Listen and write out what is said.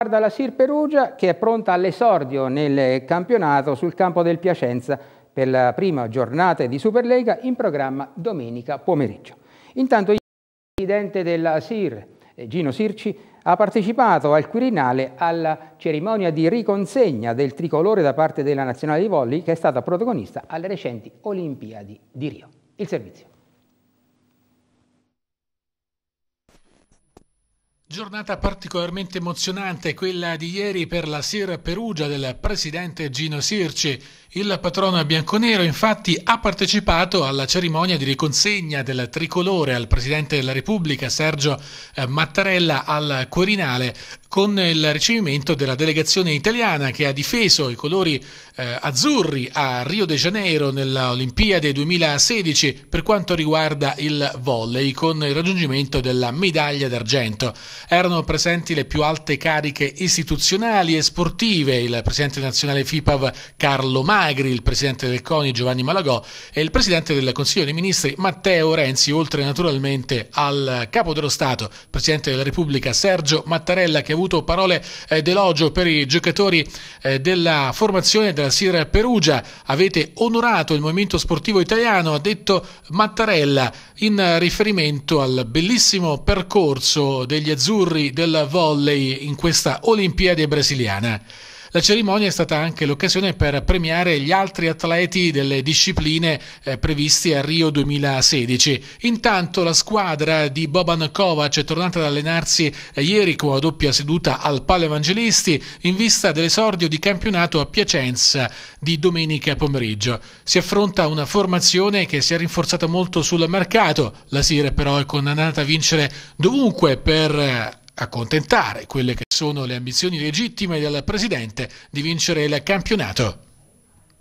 Guarda la Sir Perugia che è pronta all'esordio nel campionato sul campo del Piacenza per la prima giornata di Superlega in programma domenica pomeriggio. Intanto il presidente della Sir, eh, Gino Sirci, ha partecipato al Quirinale alla cerimonia di riconsegna del tricolore da parte della Nazionale di Volley che è stata protagonista alle recenti Olimpiadi di Rio. Il servizio. Giornata particolarmente emozionante quella di ieri per la Sir Perugia del presidente Gino Sirci. Il patrono bianconero infatti ha partecipato alla cerimonia di riconsegna del tricolore al presidente della Repubblica Sergio eh, Mattarella al Quirinale con il ricevimento della delegazione italiana che ha difeso i colori eh, azzurri a Rio de Janeiro nell'Olimpiade 2016 per quanto riguarda il volley con il raggiungimento della medaglia d'argento. Erano presenti le più alte cariche istituzionali e sportive, il presidente nazionale FIPAV Carlo Magri, il presidente del CONI Giovanni Malagò e il presidente del Consiglio dei Ministri Matteo Renzi, oltre naturalmente al capo dello Stato, presidente della Repubblica Sergio Mattarella che ha avuto avuto parole eh, d'elogio per i giocatori eh, della formazione della Sierra Perugia. Avete onorato il movimento sportivo italiano, ha detto Mattarella, in riferimento al bellissimo percorso degli azzurri del volley in questa Olimpiade brasiliana. La cerimonia è stata anche l'occasione per premiare gli altri atleti delle discipline eh, previsti a Rio 2016. Intanto la squadra di Boban Kovac è tornata ad allenarsi eh, ieri con una doppia seduta al Palo Evangelisti in vista dell'esordio di campionato a Piacenza di domenica pomeriggio. Si affronta una formazione che si è rinforzata molto sul mercato. La Sire però è condannata a vincere dovunque per eh, accontentare quelle che sono le ambizioni legittime del presidente di vincere il campionato.